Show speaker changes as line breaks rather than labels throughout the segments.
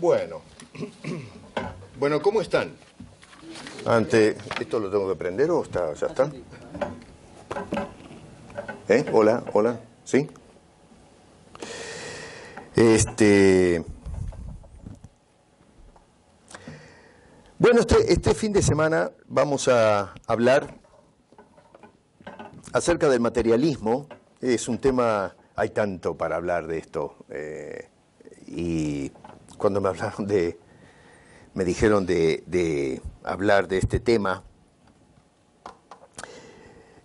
Bueno. Bueno, ¿cómo están? Ante... ¿Esto lo tengo que prender o está, ya está? ¿Eh? Hola, hola. ¿Sí? Este... Bueno, este, este fin de semana vamos a hablar acerca del materialismo, es un tema, hay tanto para hablar de esto. Eh, y cuando me hablaron de, me dijeron de, hablar de este tema,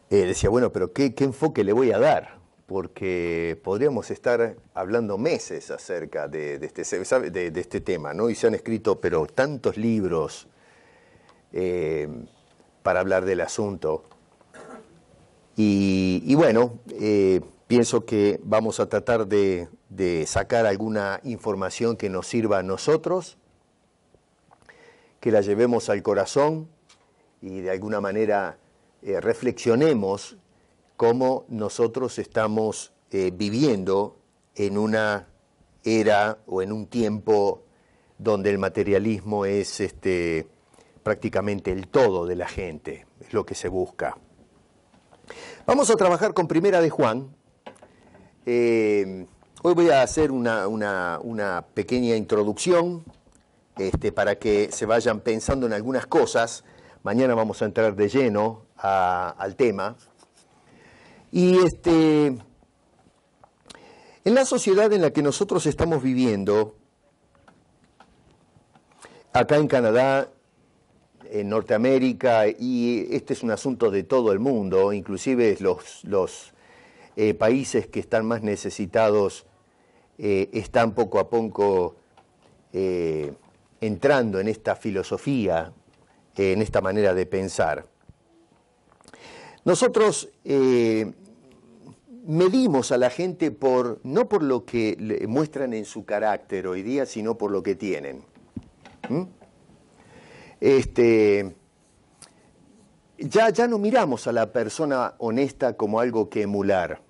eh, decía, bueno, pero qué, enfoque le voy a dar? Porque podríamos estar hablando meses acerca de, este, de, este, tema, ¿no? Y se han escrito, pero tantos libros eh, para hablar del asunto. Y, bueno, eh, pienso que vamos a tratar de, sacar alguna información que nos sirva a nosotros, que la llevemos al corazón y de alguna manera eh, reflexionemos cómo nosotros estamos eh, viviendo en una era o en un tiempo donde el materialismo es este, prácticamente el todo de la gente, es lo que se busca. Vamos a trabajar con Primera de Juan. Eh, hoy voy a hacer una, pequeña introducción este, para que se vayan pensando en algunas cosas. Mañana vamos a entrar de lleno al tema. Y este, en la sociedad en la que nosotros estamos viviendo, acá en Canadá en Norteamérica y este es un asunto de todo el mundo, inclusive los, los eh, países que están más necesitados eh, están poco a poco eh, entrando en esta filosofía, en esta manera de pensar. Nosotros medimos a la gente por, no por lo que muestran en su carácter hoy día, sino por lo que tienen. Este, ya, ya no miramos a la persona honesta como algo que emular.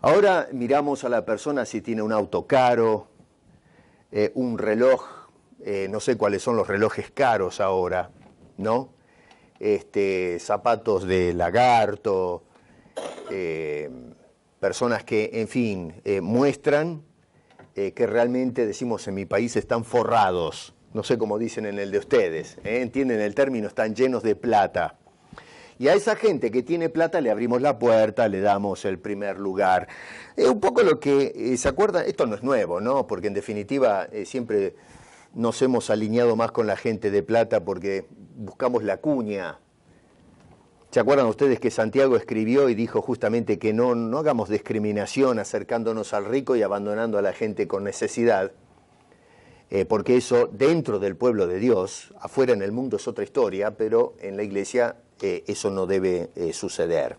Ahora miramos a la persona si tiene un auto caro, eh, un reloj, eh, no sé cuáles son los relojes caros ahora, ¿no? Este, zapatos de lagarto, eh, personas que, en fin, muestran que realmente, decimos en mi país, están forrados no sé cómo dicen en el de ustedes, ¿eh? entienden el término, están llenos de plata. Y a esa gente que tiene plata le abrimos la puerta, le damos el primer lugar. Es un poco lo que, eh, ¿se acuerdan? Esto no es nuevo, ¿no? Porque en definitiva eh, siempre nos hemos alineado más con la gente de plata porque buscamos la cuña. ¿Se acuerdan ustedes que Santiago escribió y dijo justamente que no, no hagamos discriminación acercándonos al rico y abandonando a la gente con necesidad? Eh, porque eso dentro del pueblo de Dios, afuera en el mundo es otra historia, pero en la iglesia eh, eso no debe eh, suceder.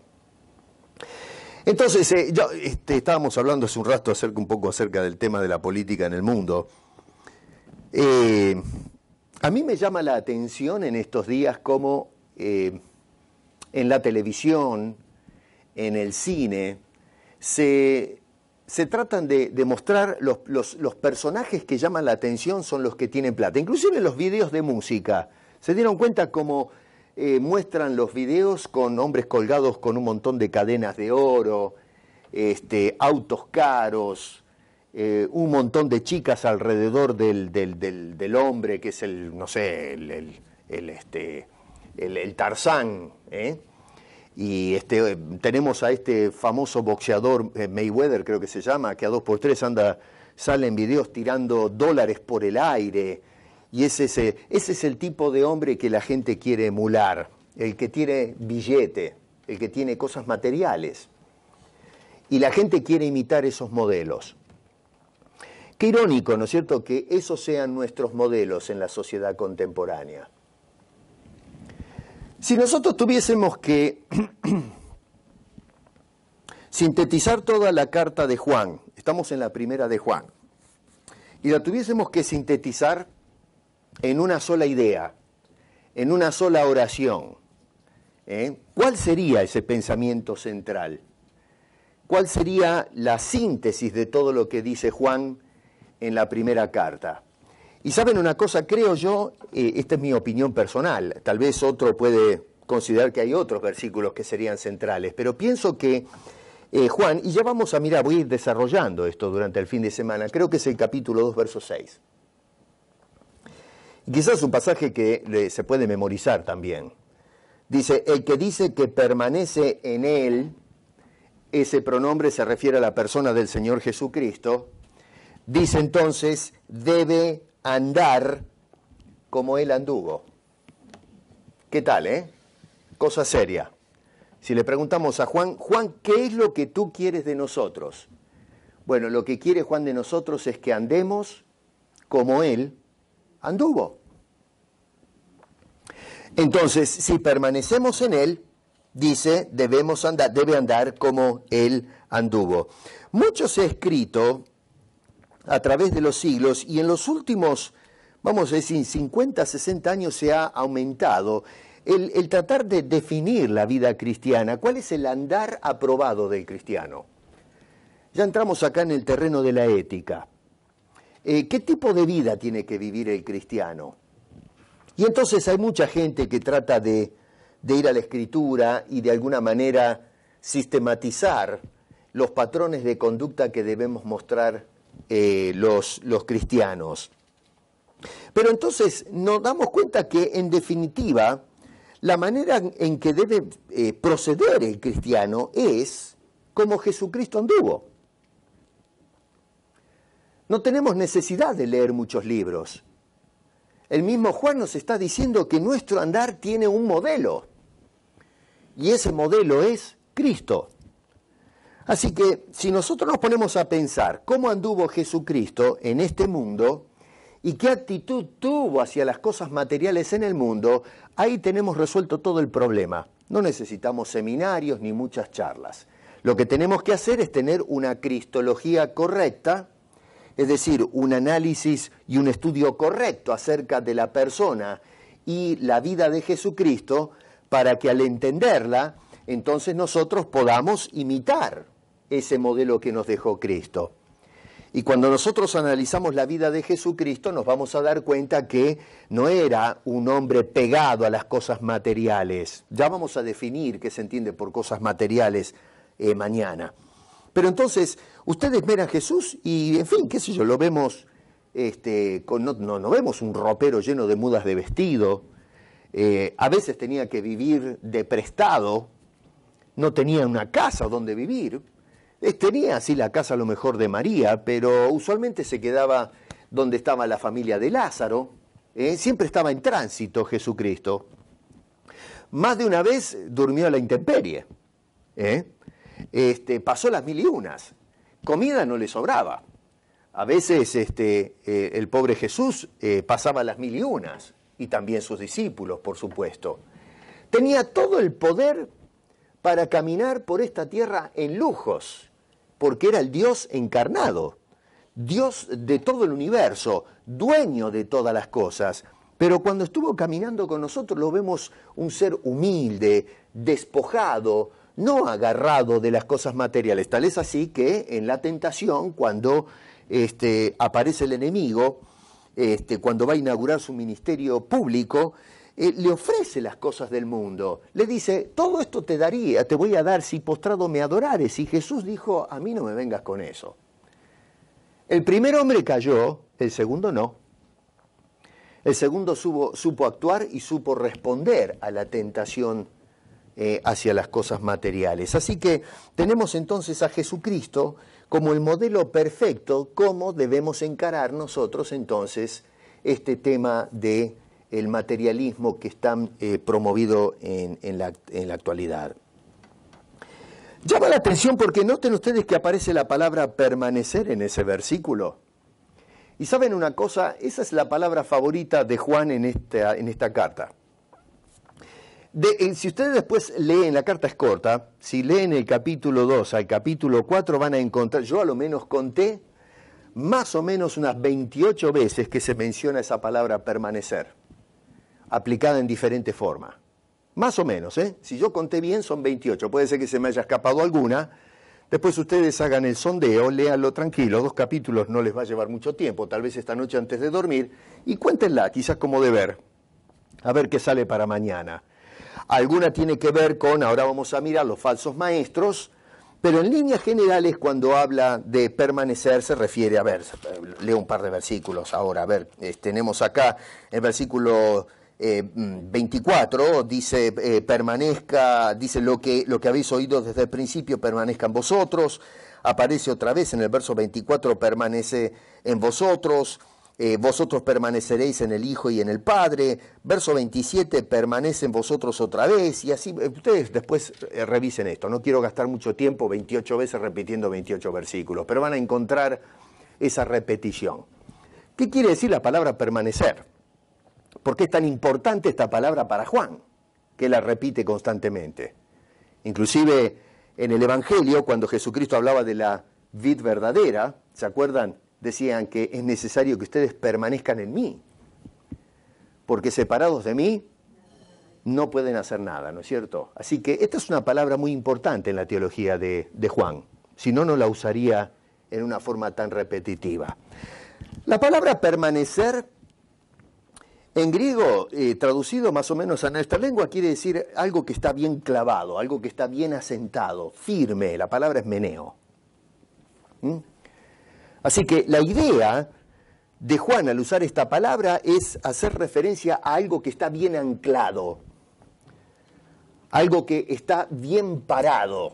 Entonces, yo, este, estábamos hablando hace un rato acerca, un poco acerca del tema de la política en el mundo. a mí me llama la atención en estos días cómo en la televisión, en el cine, se se tratan de, mostrar los, personajes que llaman la atención son los que tienen plata. Inclusive los videos de música. ¿Se dieron cuenta cómo eh, muestran los videos con hombres colgados con un montón de cadenas de oro, este, autos caros, eh, un montón de chicas alrededor del, hombre que es el, no sé, el, este, el Tarzán? ¿eh? Y este, eh, tenemos a este famoso boxeador eh, Mayweather, creo que se llama, que a dos por tres anda, sale en videos tirando dólares por el aire. Y eh, ese es el tipo de hombre que la gente quiere emular, el que tiene billete, el que tiene cosas materiales. Y la gente quiere imitar esos modelos. Qué irónico, ¿no es cierto?, que esos sean nuestros modelos en la sociedad contemporánea. Si nosotros tuviésemos que sintetizar toda la carta de Juan, estamos en la primera de Juan, y la tuviésemos que sintetizar en una sola idea, en una sola oración, ¿eh? ¿cuál sería ese pensamiento central? ¿Cuál sería la síntesis de todo lo que dice Juan en la primera carta? Y saben una cosa, creo yo, eh, esta es mi opinión personal, tal vez otro puede considerar que hay otros versículos que serían centrales, pero pienso que eh, Juan, y ya vamos a mirar, voy a ir desarrollando esto durante el fin de semana, creo que es el capítulo 2, verso 6. quizás un pasaje que eh, se puede memorizar también. Dice, el que dice que permanece en él, ese pronombre se refiere a la persona del Señor Jesucristo, dice entonces, debe andar como él anduvo. ¿Qué tal, eh? Cosa seria. Si le preguntamos a Juan, Juan, ¿qué es lo que tú quieres de nosotros? Bueno, lo que quiere Juan de nosotros es que andemos como él anduvo. Entonces, si permanecemos en él, dice, debemos andar, debe andar como él anduvo. Muchos se ha escrito a través de los siglos y en los últimos, vamos a decir, 50, 60 años se ha aumentado el, tratar de definir la vida cristiana. ¿Cuál es el andar aprobado del cristiano? Ya entramos acá en el terreno de la ética. Eh, ¿Qué tipo de vida tiene que vivir el cristiano? Y entonces hay mucha gente que trata de, de, ir a la escritura y de alguna manera sistematizar los patrones de conducta que debemos mostrar eh, los, cristianos. Pero entonces nos damos cuenta que en definitiva la manera en que debe eh, proceder el cristiano es como Jesucristo anduvo. No tenemos necesidad de leer muchos libros. El mismo Juan nos está diciendo que nuestro andar tiene un modelo. Y ese modelo es Cristo. Así que si nosotros nos ponemos a pensar cómo anduvo Jesucristo en este mundo y qué actitud tuvo hacia las cosas materiales en el mundo, ahí tenemos resuelto todo el problema. No necesitamos seminarios ni muchas charlas. Lo que tenemos que hacer es tener una cristología correcta, es decir, un análisis y un estudio correcto acerca de la persona y la vida de Jesucristo para que al entenderla, entonces nosotros podamos imitar ese modelo que nos dejó Cristo. Y cuando nosotros analizamos la vida de Jesucristo, nos vamos a dar cuenta que no era un hombre pegado a las cosas materiales. Ya vamos a definir qué se entiende por cosas materiales eh, mañana. Pero entonces, ustedes ven a Jesús y, en fin, qué sé yo, lo vemos, este, no, vemos un ropero lleno de mudas de vestido. Eh, a veces tenía que vivir de prestado, no tenía una casa donde vivir eh, tenía así la casa a lo mejor de María, pero usualmente se quedaba donde estaba la familia de Lázaro. ¿eh? Siempre estaba en tránsito Jesucristo. Más de una vez durmió a la intemperie. ¿eh? Este, pasó las mil y unas. Comida no le sobraba. A veces este, el pobre Jesús pasaba las mil y unas, y también sus discípulos, por supuesto. Tenía todo el poder para caminar por esta tierra en lujos, porque era el Dios encarnado, Dios de todo el universo, dueño de todas las cosas. Pero cuando estuvo caminando con nosotros lo vemos un ser humilde, despojado, no agarrado de las cosas materiales. Tal es así que en la tentación, cuando este, aparece el enemigo, este, cuando va a inaugurar su ministerio público, eh, le ofrece las cosas del mundo. Le dice, todo esto te daría, te voy a dar si postrado me adorares. Y Jesús dijo, a mí no me vengas con eso. El primer hombre cayó, el segundo no. El segundo supo, actuar y supo responder a la tentación eh, hacia las cosas materiales. Así que tenemos entonces a Jesucristo como el modelo perfecto, cómo debemos encarar nosotros entonces este tema de el materialismo que está eh, promovido en, la, actualidad. Llama la atención porque noten ustedes que aparece la palabra permanecer en ese versículo. Y saben una cosa, esa es la palabra favorita de Juan en esta, en esta carta. Eh, si ustedes después leen, la carta es corta, si leen el capítulo 2 al capítulo 4 van a encontrar, yo a lo menos conté más o menos unas 28 veces que se menciona esa palabra permanecer aplicada en diferente forma, Más o menos, ¿eh? Si yo conté bien, son 28. Puede ser que se me haya escapado alguna. Después ustedes hagan el sondeo, léanlo tranquilo, dos capítulos no les va a llevar mucho tiempo, tal vez esta noche antes de dormir, y cuéntenla, quizás como deber, a ver qué sale para mañana. Alguna tiene que ver con, ahora vamos a mirar los falsos maestros, pero en líneas generales cuando habla de permanecer se refiere, a ver, leo un par de versículos ahora, a ver, eh, tenemos acá el versículo 24 eh, mm, dice eh, permanezca, dice lo que, lo que habéis oído desde el principio, permanezca en vosotros, aparece otra vez en el verso 24, permanece en vosotros, eh, vosotros permaneceréis en el Hijo y en el Padre, verso 27, permanece en vosotros otra vez, y así, ustedes después revisen esto, no quiero gastar mucho tiempo 28 veces repitiendo 28 versículos, pero van a encontrar esa repetición. ¿Qué quiere decir la palabra permanecer? ¿Por qué es tan importante esta palabra para Juan, que la repite constantemente? Inclusive en el Evangelio, cuando Jesucristo hablaba de la vid verdadera, ¿se acuerdan? Decían que es necesario que ustedes permanezcan en mí, porque separados de mí no pueden hacer nada, ¿no es cierto? Así que esta es una palabra muy importante en la teología de, de Juan, si no, no la usaría en una forma tan repetitiva. La palabra permanecer en griego, eh, traducido más o menos a nuestra lengua, quiere decir algo que está bien clavado, algo que está bien asentado, firme. La palabra es meneo. ¿Mm? Así que la idea de Juan al usar esta palabra es hacer referencia a algo que está bien anclado, algo que está bien parado.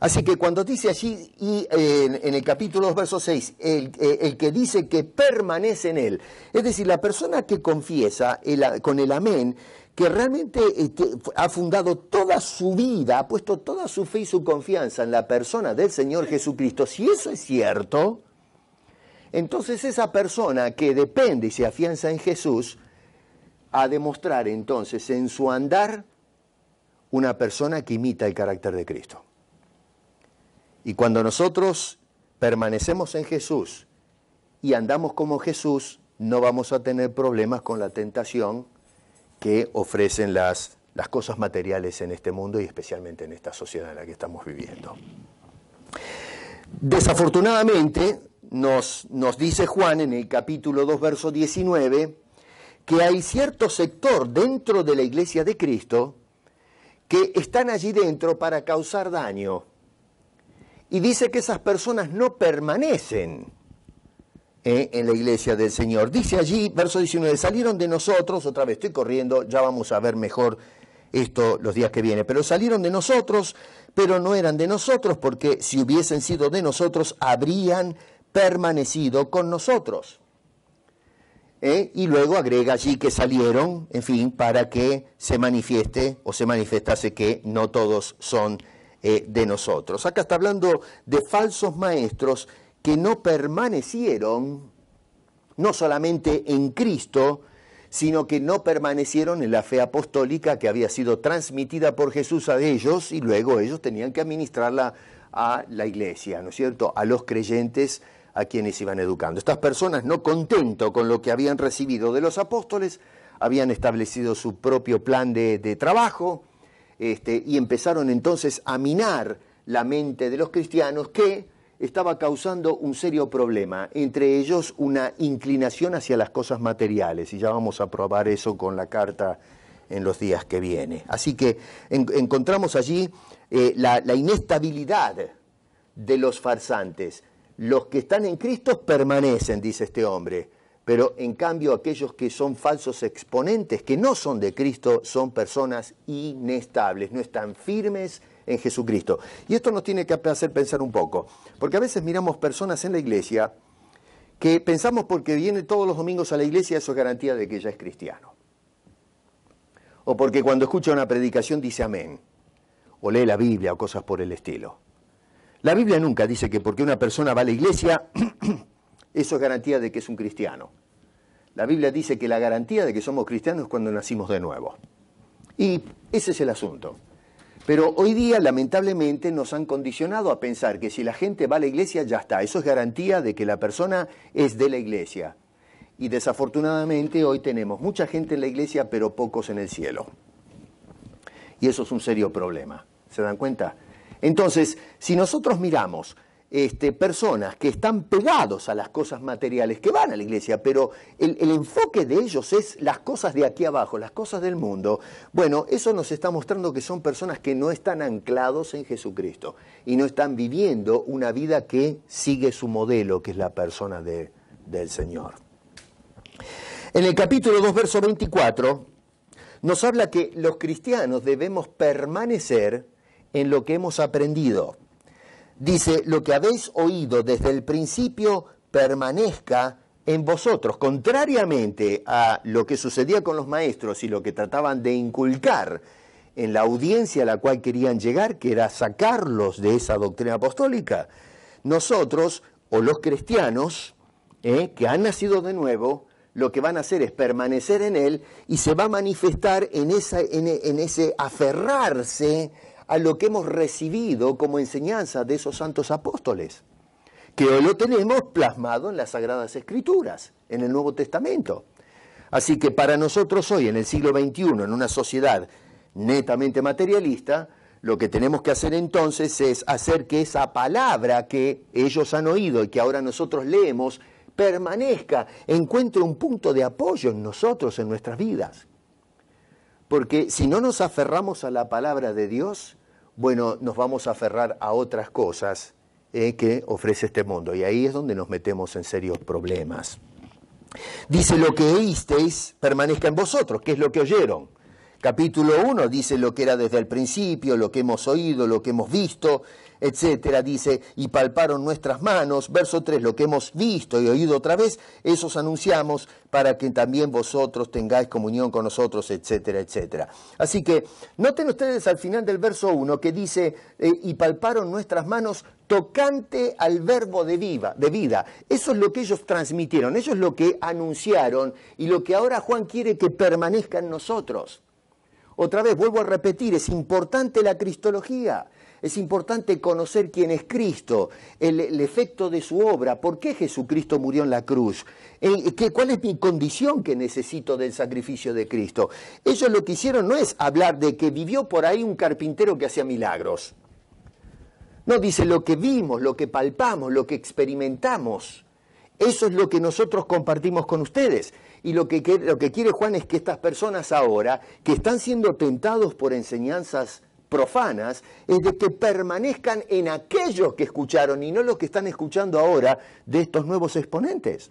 Así que cuando dice allí y, eh, en, el capítulo 2, verso 6, eh, el, que dice que permanece en él, es decir, la persona que confiesa con el amén, que realmente este, ha fundado toda su vida, ha puesto toda su fe y su confianza en la persona del Señor Jesucristo, si eso es cierto, entonces esa persona que depende y se afianza en Jesús, ha de mostrar entonces en su andar una persona que imita el carácter de Cristo. Y cuando nosotros permanecemos en Jesús y andamos como Jesús, no vamos a tener problemas con la tentación que ofrecen las, cosas materiales en este mundo y especialmente en esta sociedad en la que estamos viviendo. Desafortunadamente, nos, nos dice Juan en el capítulo 2, verso 19, que hay cierto sector dentro de la iglesia de Cristo que están allí dentro para causar daño y dice que esas personas no permanecen eh, en la iglesia del Señor. Dice allí, verso 19, salieron de nosotros, otra vez estoy corriendo, ya vamos a ver mejor esto los días que vienen, pero salieron de nosotros, pero no eran de nosotros, porque si hubiesen sido de nosotros, habrían permanecido con nosotros. Eh, y luego agrega allí que salieron, en fin, para que se manifieste o se manifestase que no todos son eh, de nosotros. Acá está hablando de falsos maestros que no permanecieron no solamente en Cristo, sino que no permanecieron en la fe apostólica que había sido transmitida por Jesús a ellos y luego ellos tenían que administrarla a la iglesia, ¿no es cierto?, a los creyentes a quienes iban educando. Estas personas, no contento con lo que habían recibido de los apóstoles, habían establecido su propio plan de, de trabajo, este, y empezaron entonces a minar la mente de los cristianos que estaba causando un serio problema, entre ellos una inclinación hacia las cosas materiales, y ya vamos a probar eso con la carta en los días que viene. Así que encontramos allí eh, la inestabilidad de los farsantes. Los que están en Cristo permanecen, dice este hombre, pero en cambio aquellos que son falsos exponentes, que no son de Cristo, son personas inestables, no están firmes en Jesucristo. Y esto nos tiene que hacer pensar un poco, porque a veces miramos personas en la iglesia que pensamos porque viene todos los domingos a la iglesia, eso es garantía de que ella es cristiano. O porque cuando escucha una predicación dice amén, o lee la Biblia o cosas por el estilo. La Biblia nunca dice que porque una persona va a la iglesia Eso es garantía de que es un cristiano. La Biblia dice que la garantía de que somos cristianos es cuando nacimos de nuevo. Y ese es el asunto. Pero hoy día, lamentablemente, nos han condicionado a pensar que si la gente va a la iglesia, ya está. Eso es garantía de que la persona es de la iglesia. Y desafortunadamente hoy tenemos mucha gente en la iglesia, pero pocos en el cielo. Y eso es un serio problema. ¿Se dan cuenta? Entonces, si nosotros miramos este, personas que están pegados a las cosas materiales, que van a la iglesia, pero el, enfoque de ellos es las cosas de aquí abajo, las cosas del mundo, bueno, eso nos está mostrando que son personas que no están anclados en Jesucristo y no están viviendo una vida que sigue su modelo, que es la persona del Señor. En el capítulo 2, verso 24, nos habla que los cristianos debemos permanecer en lo que hemos aprendido Dice, lo que habéis oído desde el principio permanezca en vosotros, contrariamente a lo que sucedía con los maestros y lo que trataban de inculcar en la audiencia a la cual querían llegar, que era sacarlos de esa doctrina apostólica, nosotros o los cristianos eh, que han nacido de nuevo, lo que van a hacer es permanecer en Él y se va a manifestar en, esa, en ese aferrarse a lo que hemos recibido como enseñanza de esos santos apóstoles, que hoy lo tenemos plasmado en las Sagradas Escrituras, en el Nuevo Testamento. Así que para nosotros hoy, en el siglo XXI, en una sociedad netamente materialista, lo que tenemos que hacer entonces es hacer que esa palabra que ellos han oído y que ahora nosotros leemos permanezca, encuentre un punto de apoyo en nosotros, en nuestras vidas. Porque si no nos aferramos a la palabra de Dios, bueno, nos vamos a aferrar a otras cosas eh, que ofrece este mundo. Y ahí es donde nos metemos en serios problemas. Dice lo que oísteis permanezca en vosotros, que es lo que oyeron. Capítulo 1 dice lo que era desde el principio, lo que hemos oído, lo que hemos visto, etcétera, dice, y palparon nuestras manos, verso 3, lo que hemos visto y oído otra vez, esos anunciamos para que también vosotros tengáis comunión con nosotros, etcétera, etcétera. Así que noten ustedes al final del verso 1 que dice, eh, y palparon nuestras manos tocante al verbo de, viva, de vida. Eso es lo que ellos transmitieron, eso es lo que anunciaron y lo que ahora Juan quiere que permanezca en nosotros. Otra vez, vuelvo a repetir, es importante la cristología, es importante conocer quién es Cristo, el, efecto de su obra, por qué Jesucristo murió en la cruz, eh, cuál es mi condición que necesito del sacrificio de Cristo. Ellos lo que hicieron no es hablar de que vivió por ahí un carpintero que hacía milagros. No, dice lo que vimos, lo que palpamos, lo que experimentamos. Eso es lo que nosotros compartimos con ustedes. Y lo lo que, quiere Juan es que estas personas ahora, que están siendo tentados por enseñanzas profanas es de que permanezcan en aquellos que escucharon y no los que están escuchando ahora de estos nuevos exponentes.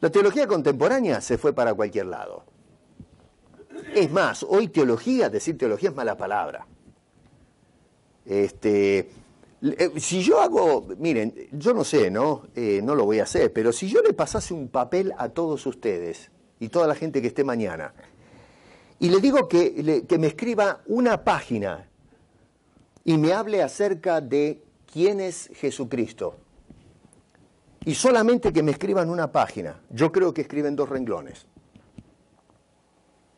La teología contemporánea se fue para cualquier lado. Es más, hoy teología, decir teología es mala palabra. Este, eh, si yo hago, miren, yo no sé, ¿no? Eh, no lo voy a hacer, pero si yo le pasase un papel a todos ustedes y toda la gente que esté mañana y le digo que, me escriba una página y me hable acerca de quién es Jesucristo. Y solamente que me escriban una página. Yo creo que escriben dos renglones.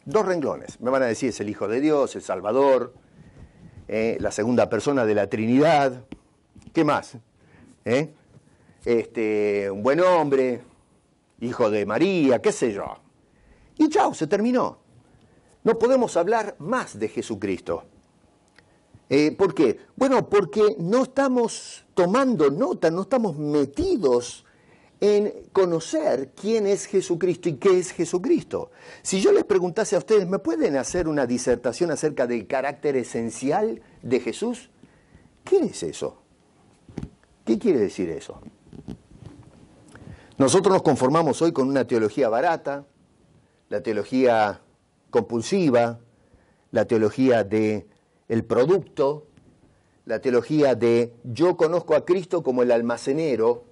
Dos renglones. Me van a decir es el Hijo de Dios, el Salvador, eh, la segunda persona de la Trinidad. ¿Qué más? ¿Eh? Este, un buen hombre, hijo de María, qué sé yo. Y chao, se terminó no podemos hablar más de Jesucristo. Eh, ¿Por qué? Bueno, porque no estamos tomando nota, no estamos metidos en conocer quién es Jesucristo y qué es Jesucristo. Si yo les preguntase a ustedes, ¿me pueden hacer una disertación acerca del carácter esencial de Jesús? ¿Qué es eso? ¿Qué quiere decir eso? Nosotros nos conformamos hoy con una teología barata, la teología compulsiva, la teología de el producto, la teología de yo conozco a Cristo como el almacenero,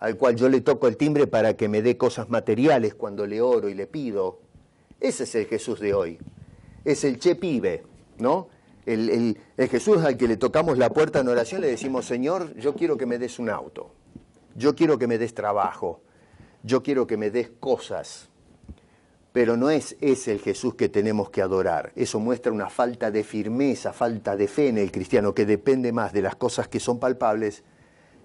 al cual yo le toco el timbre para que me dé cosas materiales cuando le oro y le pido. Ese es el Jesús de hoy. Es el che pibe, ¿no? El, Jesús al que le tocamos la puerta en oración le decimos, Señor, yo quiero que me des un auto, yo quiero que me des trabajo, yo quiero que me des cosas pero no es ese el Jesús que tenemos que adorar. Eso muestra una falta de firmeza, falta de fe en el cristiano, que depende más de las cosas que son palpables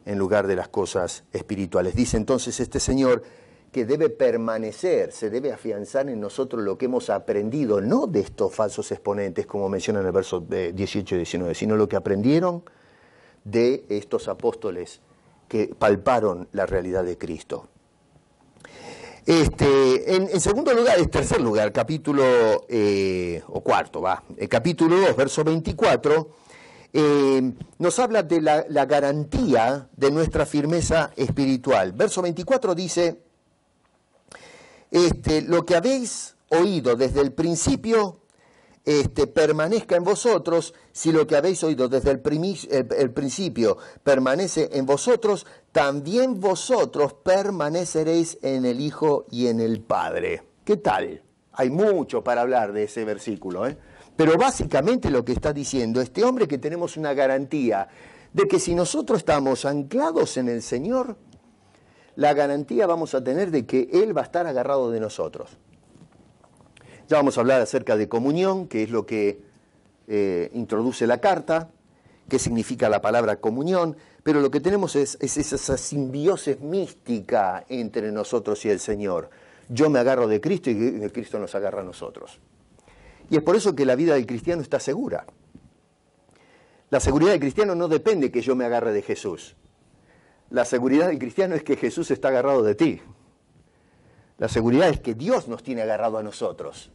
en lugar de las cosas espirituales. Dice entonces este Señor que debe permanecer, se debe afianzar en nosotros lo que hemos aprendido, no de estos falsos exponentes, como menciona en el verso 18 eh, y 19, sino lo que aprendieron de estos apóstoles que palparon la realidad de Cristo. Este, en, segundo lugar, en tercer lugar, capítulo, eh, o cuarto, va, el eh, capítulo 2, verso 24, eh, nos habla de la, garantía de nuestra firmeza espiritual. Verso 24 dice, este, lo que habéis oído desde el principio, este, permanezca en vosotros, si lo que habéis oído desde el, principio permanece en vosotros, también vosotros permaneceréis en el Hijo y en el Padre. ¿Qué tal? Hay mucho para hablar de ese versículo, ¿eh? Pero básicamente lo que está diciendo este hombre que tenemos una garantía de que si nosotros estamos anclados en el Señor, la garantía vamos a tener de que Él va a estar agarrado de nosotros. Ya vamos a hablar acerca de comunión, que es lo que eh, introduce la carta, qué significa la palabra comunión, pero lo que tenemos es, es esa simbiosis mística entre nosotros y el Señor. Yo me agarro de Cristo y Cristo nos agarra a nosotros. Y es por eso que la vida del cristiano está segura. La seguridad del cristiano no depende que yo me agarre de Jesús. La seguridad del cristiano es que Jesús está agarrado de ti. La seguridad es que Dios nos tiene agarrado a nosotros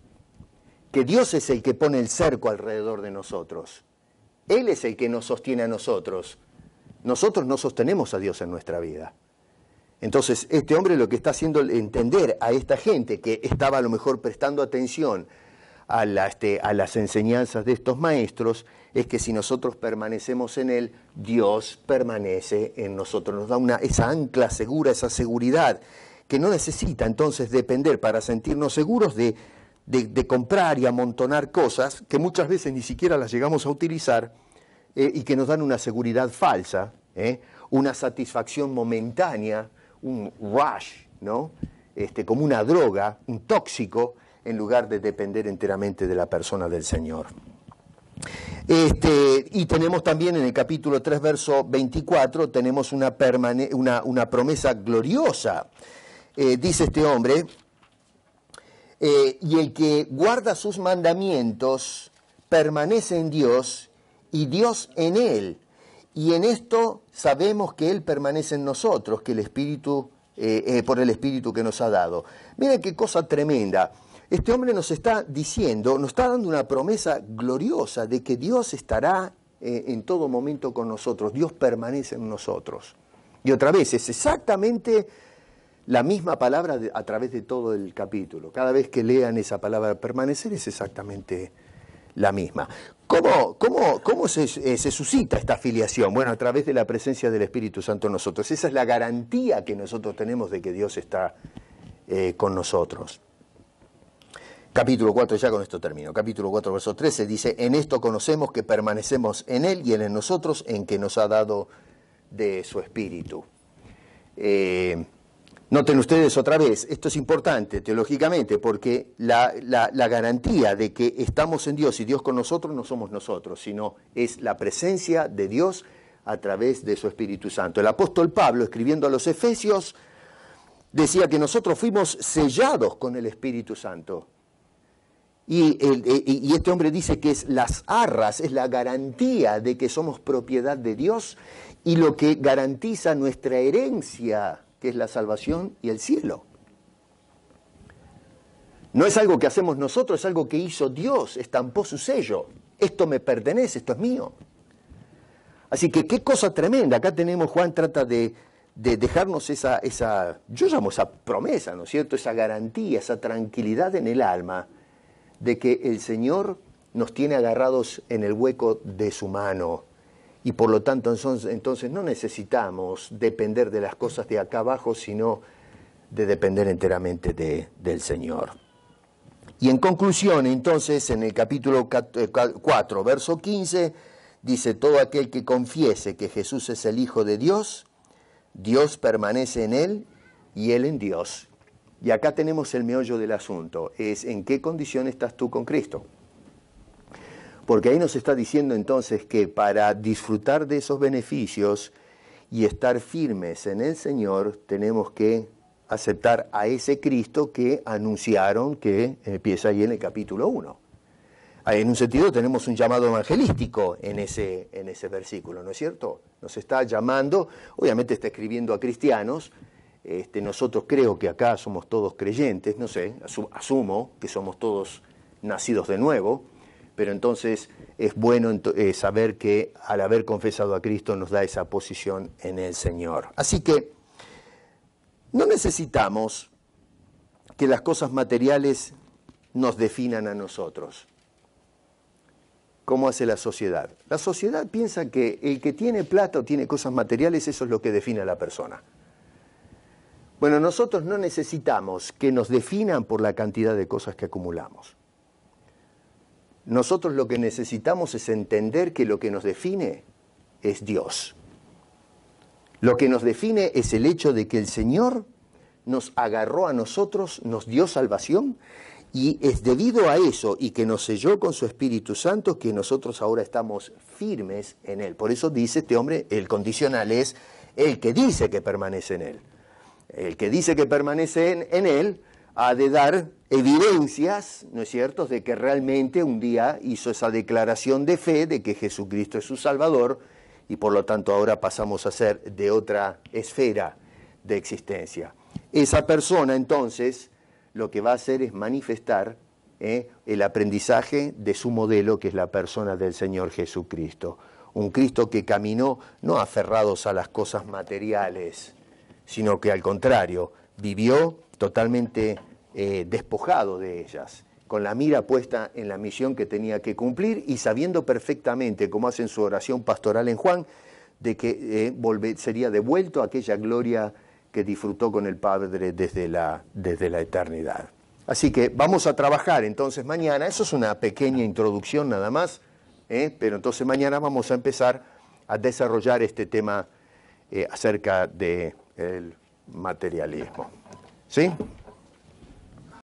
que Dios es el que pone el cerco alrededor de nosotros. Él es el que nos sostiene a nosotros. Nosotros no sostenemos a Dios en nuestra vida. Entonces, este hombre lo que está haciendo entender a esta gente que estaba a lo mejor prestando atención a, este, las enseñanzas de estos maestros es que si nosotros permanecemos en Él, Dios permanece en nosotros. Nos da una, esa ancla segura, esa seguridad, que no necesita entonces depender para sentirnos seguros de de, comprar y amontonar cosas que muchas veces ni siquiera las llegamos a utilizar eh, y que nos dan una seguridad falsa, eh, una satisfacción momentánea, un rush, ¿no? Este, como una droga, un tóxico, en lugar de depender enteramente de la persona del Señor. Este, y tenemos también en el capítulo 3, verso 24, tenemos una, promesa gloriosa. Eh, dice este hombre, eh, y el que guarda sus mandamientos permanece en Dios y Dios en él. Y en esto sabemos que Él permanece en nosotros, que el Espíritu, eh, eh, por el Espíritu que nos ha dado. Miren qué cosa tremenda. Este hombre nos está diciendo, nos está dando una promesa gloriosa de que Dios estará en todo momento con nosotros, Dios permanece en nosotros. Y otra vez, es exactamente la misma palabra a través de todo el capítulo. Cada vez que lean esa palabra permanecer es exactamente la misma. ¿Cómo, eh, se, suscita esta afiliación? Bueno, a través de la presencia del Espíritu Santo en nosotros. Esa es la garantía que nosotros tenemos de que Dios está eh, con nosotros. Capítulo 4, ya con esto termino. Capítulo 4, verso 13 dice, en esto conocemos que permanecemos en Él y en nosotros, en que nos ha dado de su Espíritu. Eh, Noten ustedes otra vez, esto es importante teológicamente porque la, garantía de que estamos en Dios y Dios con nosotros no somos nosotros, sino es la presencia de Dios a través de su Espíritu Santo. El apóstol Pablo, escribiendo a los Efesios, decía que nosotros fuimos sellados con el Espíritu Santo. Y, eh, y este hombre dice que es las arras, es la garantía de que somos propiedad de Dios y lo que garantiza nuestra herencia que es la salvación y el cielo. No es algo que hacemos nosotros, es algo que hizo Dios, estampó su sello. Esto me pertenece, esto es mío. Así que qué cosa tremenda. Acá tenemos, Juan trata de, dejarnos esa, esa, yo llamo esa promesa, ¿no es cierto? Esa garantía, esa tranquilidad en el alma de que el Señor nos tiene agarrados en el hueco de su mano y por lo tanto entonces, no necesitamos depender de las cosas de acá abajo, sino de depender enteramente del Señor. Y en conclusión, entonces, en el capítulo 4, eh, verso 15, dice, todo aquel que confiese que Jesús es el Hijo de Dios, Dios permanece en él y él en Dios. Y acá tenemos el meollo del asunto, es en qué condición estás tú con Cristo. Porque ahí nos está diciendo entonces que para disfrutar de esos beneficios y estar firmes en el Señor, tenemos que aceptar a ese Cristo que anunciaron que empieza ahí en el capítulo 1. En un sentido tenemos un llamado evangelístico en ese, en ese versículo, ¿no es cierto? Nos está llamando, obviamente está escribiendo a cristianos, este, nosotros creo que acá somos todos creyentes, no sé, asumo que somos todos nacidos de nuevo, pero entonces es bueno eh, saber que al haber confesado a Cristo nos da esa posición en el Señor. Así que no necesitamos que las cosas materiales nos definan a nosotros. ¿Cómo hace la sociedad? La sociedad piensa que el que tiene plata o tiene cosas materiales, eso es lo que define a la persona. Bueno, nosotros no necesitamos que nos definan por la cantidad de cosas que acumulamos. Nosotros lo que necesitamos es entender que lo que nos define es Dios. Lo que nos define es el hecho de que el Señor nos agarró a nosotros, nos dio salvación, y es debido a eso y que nos selló con su Espíritu Santo que nosotros ahora estamos firmes en Él. Por eso dice este hombre, el condicional es el que dice que permanece en Él. El que dice que permanece en, en Él ha de dar evidencias, ¿no es cierto?, de que realmente un día hizo esa declaración de fe de que Jesucristo es su Salvador y por lo tanto ahora pasamos a ser de otra esfera de existencia. Esa persona entonces lo que va a hacer es manifestar ¿eh? el aprendizaje de su modelo, que es la persona del Señor Jesucristo. Un Cristo que caminó no aferrados a las cosas materiales, sino que al contrario, vivió totalmente eh, despojado de ellas, con la mira puesta en la misión que tenía que cumplir y sabiendo perfectamente, como hace su oración pastoral en Juan, de que eh, sería devuelto aquella gloria que disfrutó con el Padre desde la, eternidad. Así que vamos a trabajar entonces mañana, eso es una pequeña introducción nada más, ¿eh? pero entonces mañana vamos a empezar a desarrollar este tema acerca del materialismo. ¿Sí?